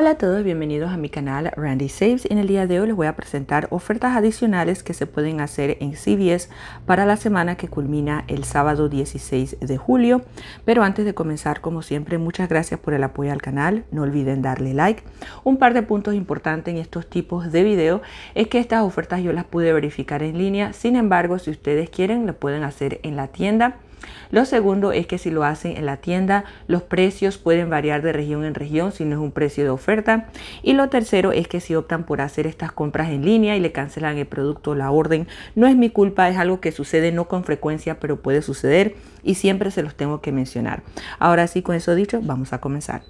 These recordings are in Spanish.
Hola a todos, bienvenidos a mi canal Randy Saves. En el día de hoy les voy a presentar ofertas adicionales que se pueden hacer en CVS para la semana que culmina el sábado 16 de julio. Pero antes de comenzar, como siempre, muchas gracias por el apoyo al canal. No olviden darle like. Un par de puntos importantes en estos tipos de video es que estas ofertas yo las pude verificar en línea. Sin embargo, si ustedes quieren, lo pueden hacer en la tienda. Lo segundo es que si lo hacen en la tienda, los precios pueden variar de región en región si no es un precio de oferta. Y lo tercero es que si optan por hacer estas compras en línea y le cancelan el producto o la orden, no es mi culpa, es algo que sucede no con frecuencia, pero puede suceder y siempre se los tengo que mencionar. Ahora sí, con eso dicho, vamos a comenzar.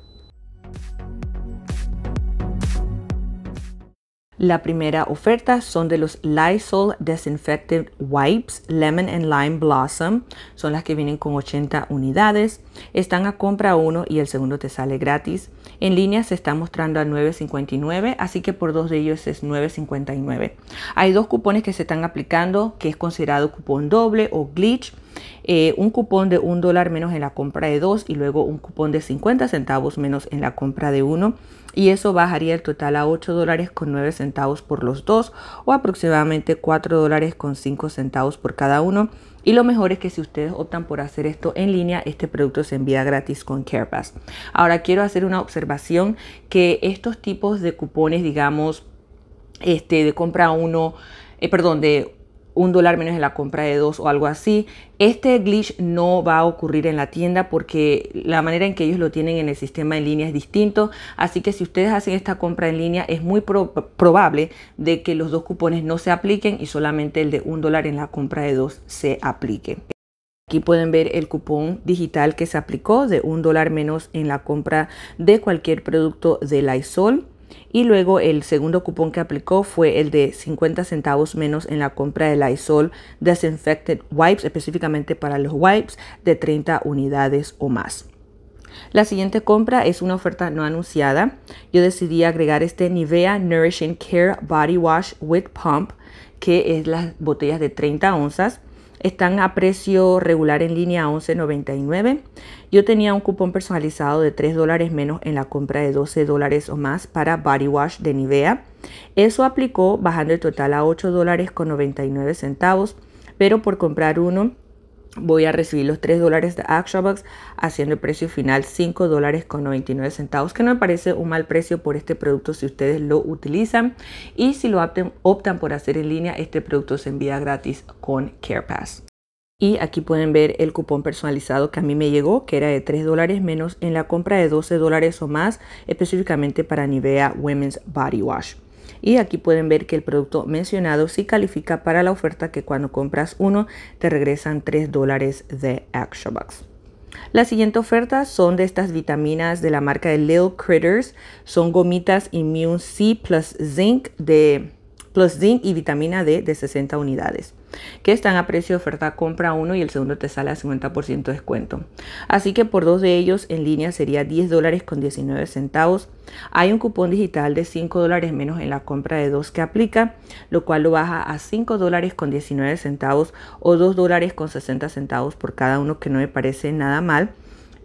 La primera oferta son de los Lysol desinfected Wipes Lemon and Lime Blossom. Son las que vienen con 80 unidades. Están a compra uno y el segundo te sale gratis. En línea se está mostrando a 9.59, así que por dos de ellos es 9.59. Hay dos cupones que se están aplicando, que es considerado cupón doble o glitch. Eh, un cupón de un dólar menos en la compra de dos y luego un cupón de 50 centavos menos en la compra de uno y eso bajaría el total a 8 dólares con 9 centavos por los dos o aproximadamente 4 dólares con centavos por cada uno. Y lo mejor es que si ustedes optan por hacer esto en línea, este producto se envía gratis con CarePass. Ahora quiero hacer una observación que estos tipos de cupones, digamos, este, de compra uno, eh, perdón, de un dólar menos en la compra de dos o algo así. Este glitch no va a ocurrir en la tienda porque la manera en que ellos lo tienen en el sistema en línea es distinto. Así que si ustedes hacen esta compra en línea es muy probable de que los dos cupones no se apliquen y solamente el de un dólar en la compra de dos se aplique. Aquí pueden ver el cupón digital que se aplicó de un dólar menos en la compra de cualquier producto de Lysol. Y luego el segundo cupón que aplicó fue el de 50 centavos menos en la compra de Isol Desinfected Wipes, específicamente para los wipes de 30 unidades o más. La siguiente compra es una oferta no anunciada. Yo decidí agregar este Nivea Nourishing Care Body Wash with Pump, que es las botellas de 30 onzas. Están a precio regular en línea a 11.99. Yo tenía un cupón personalizado de 3 dólares menos en la compra de 12 dólares o más para Body Wash de Nivea. Eso aplicó bajando el total a $8.99. dólares con centavos, pero por comprar uno voy a recibir los 3 dólares de ActionBox haciendo el precio final 5 dólares con 99 centavos que no me parece un mal precio por este producto si ustedes lo utilizan y si lo optan por hacer en línea este producto se envía gratis con CarePass. Y aquí pueden ver el cupón personalizado que a mí me llegó, que era de 3 dólares menos en la compra de 12 dólares o más, específicamente para Nivea Women's Body Wash y aquí pueden ver que el producto mencionado sí califica para la oferta que cuando compras uno te regresan 3 dólares de actionbox La siguiente oferta son de estas vitaminas de la marca de Lil Critters. Son gomitas Immune C plus Zinc de plus zinc y vitamina D de 60 unidades que están a precio de oferta compra uno y el segundo te sale a 50% de descuento. Así que por dos de ellos en línea sería 10 dólares con 19 centavos. Hay un cupón digital de 5 dólares menos en la compra de dos que aplica, lo cual lo baja a 5 dólares con 19 centavos o $2.60 dólares con 60 centavos por cada uno que no me parece nada mal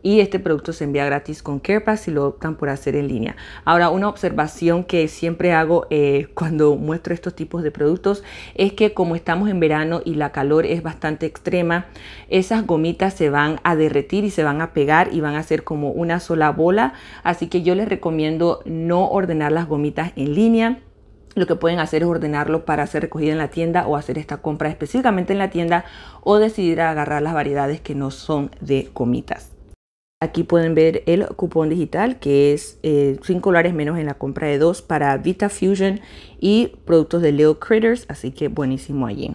y este producto se envía gratis con CarePass si lo optan por hacer en línea. Ahora, una observación que siempre hago eh, cuando muestro estos tipos de productos es que como estamos en verano y la calor es bastante extrema, esas gomitas se van a derretir y se van a pegar y van a ser como una sola bola, así que yo les recomiendo no ordenar las gomitas en línea lo que pueden hacer es ordenarlo para ser recogida en la tienda o hacer esta compra específicamente en la tienda o decidir agarrar las variedades que no son de gomitas. Aquí pueden ver el cupón digital que es 5 eh, dólares menos en la compra de dos para Vita Fusion y productos de Leo Critters, así que buenísimo allí.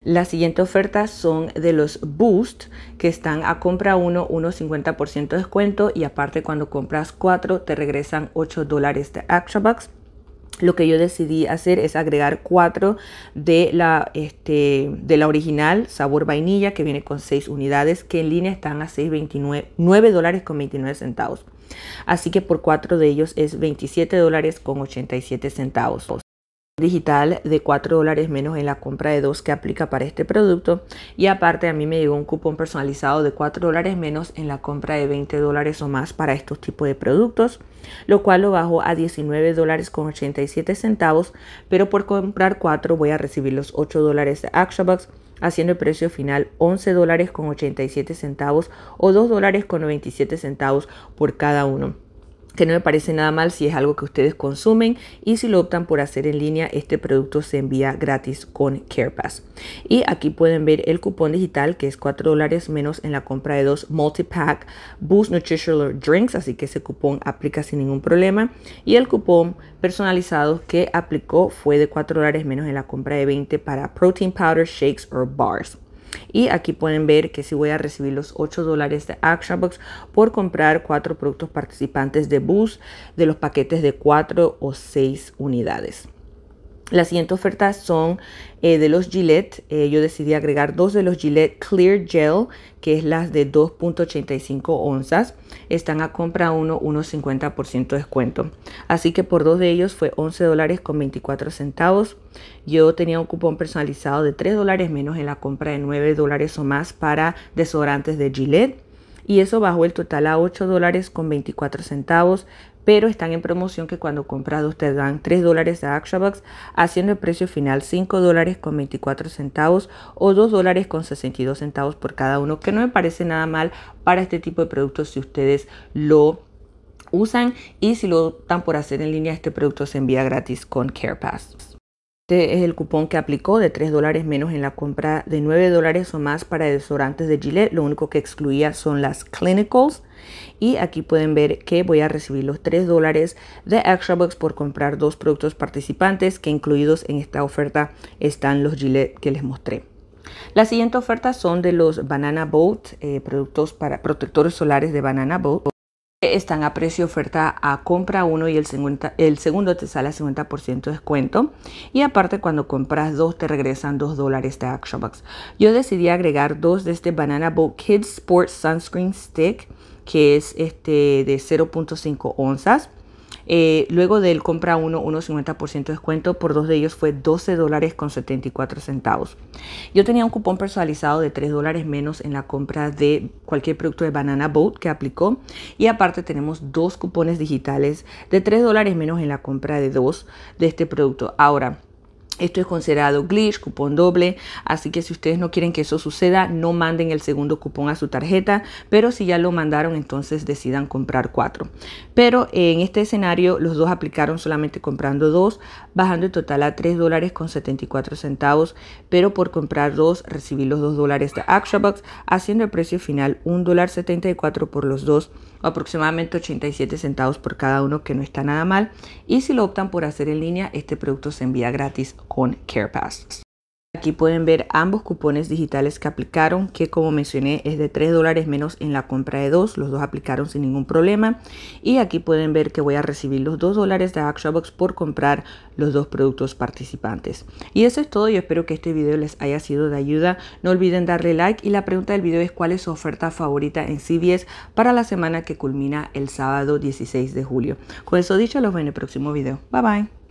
La siguiente oferta son de los Boost que están a compra 1, unos 50% de descuento y aparte cuando compras 4 te regresan 8 dólares de bucks lo que yo decidí hacer es agregar cuatro de la, este, de la original sabor vainilla que viene con 6 unidades que en línea están a 6,29 dólares con 29 centavos. Así que por cuatro de ellos es 27 dólares con 87 centavos digital de 4 dólares menos en la compra de dos que aplica para este producto. Y aparte a mí me llegó un cupón personalizado de 4 dólares menos en la compra de 20 dólares o más para estos tipos de productos, lo cual lo bajo a 19 dólares con 87 centavos, pero por comprar 4 voy a recibir los 8 dólares de ActionBox haciendo el precio final 11 dólares con 87 centavos o 2 dólares con 97 centavos por cada uno que no me parece nada mal si es algo que ustedes consumen y si lo optan por hacer en línea, este producto se envía gratis con CarePass. Y aquí pueden ver el cupón digital que es 4 dólares menos en la compra de dos multipack Boost Nutritional Drinks, así que ese cupón aplica sin ningún problema. Y el cupón personalizado que aplicó fue de 4 dólares menos en la compra de 20 para protein powder, shakes o bars. Y aquí pueden ver que si voy a recibir los 8 dólares de ActionBox por comprar 4 productos participantes de Boost de los paquetes de 4 o 6 unidades. La siguiente oferta son eh, de los Gillette. Eh, yo decidí agregar dos de los Gillette Clear Gel, que es las de 2.85 onzas. Están a compra uno, unos 50% de descuento. Así que por dos de ellos fue $11.24. dólares con centavos. Yo tenía un cupón personalizado de 3 dólares menos en la compra de 9 dólares o más para desodorantes de Gillette y eso bajó el total a 8 dólares con centavos pero están en promoción que cuando comprado ustedes dan 3 dólares a ActionBox, haciendo el precio final 5 dólares con 24 centavos o 2 dólares con 62 centavos por cada uno, que no me parece nada mal para este tipo de productos si ustedes lo usan y si lo optan por hacer en línea, este producto se envía gratis con CarePass. Este es el cupón que aplicó de 3 dólares menos en la compra de 9 dólares o más para desodorantes de Gillette. Lo único que excluía son las clinicals. Y aquí pueden ver que voy a recibir los 3 dólares de box por comprar dos productos participantes que incluidos en esta oferta están los Gillette que les mostré. La siguiente oferta son de los Banana Boat, eh, productos para protectores solares de Banana Boat. Están a precio oferta a compra uno y el, segundo, el segundo te sale a 50% de descuento. Y aparte cuando compras dos te regresan dos dólares de Action Box. Yo decidí agregar dos de este Banana Boat Kids Sports Sunscreen Stick que es este de 0.5 onzas. Eh, luego del compra uno, unos 50% de descuento. Por dos de ellos fue 12 dólares con 74 centavos. Yo tenía un cupón personalizado de 3 dólares menos en la compra de cualquier producto de Banana Boat que aplicó. Y aparte tenemos dos cupones digitales de 3 dólares menos en la compra de dos de este producto. Ahora, esto es considerado glitch, cupón doble, así que si ustedes no quieren que eso suceda, no manden el segundo cupón a su tarjeta, pero si ya lo mandaron, entonces decidan comprar cuatro. Pero eh, en este escenario, los dos aplicaron solamente comprando dos, bajando el total a $3.74, dólares con 74 centavos, pero por comprar dos, recibí los 2 dólares de ActionBox, haciendo el precio final $1.74 dólar por los dos, aproximadamente 87 centavos por cada uno, que no está nada mal. Y si lo optan por hacer en línea, este producto se envía gratis con CarePass. Aquí pueden ver ambos cupones digitales que aplicaron, que como mencioné es de 3 dólares menos en la compra de dos. Los dos aplicaron sin ningún problema. Y aquí pueden ver que voy a recibir los 2 dólares de ActionBox por comprar los dos productos participantes. Y eso es todo. Yo espero que este video les haya sido de ayuda. No olviden darle like. Y la pregunta del video es cuál es su oferta favorita en CBS para la semana que culmina el sábado 16 de julio. Con eso dicho, los veo en el próximo video. Bye bye.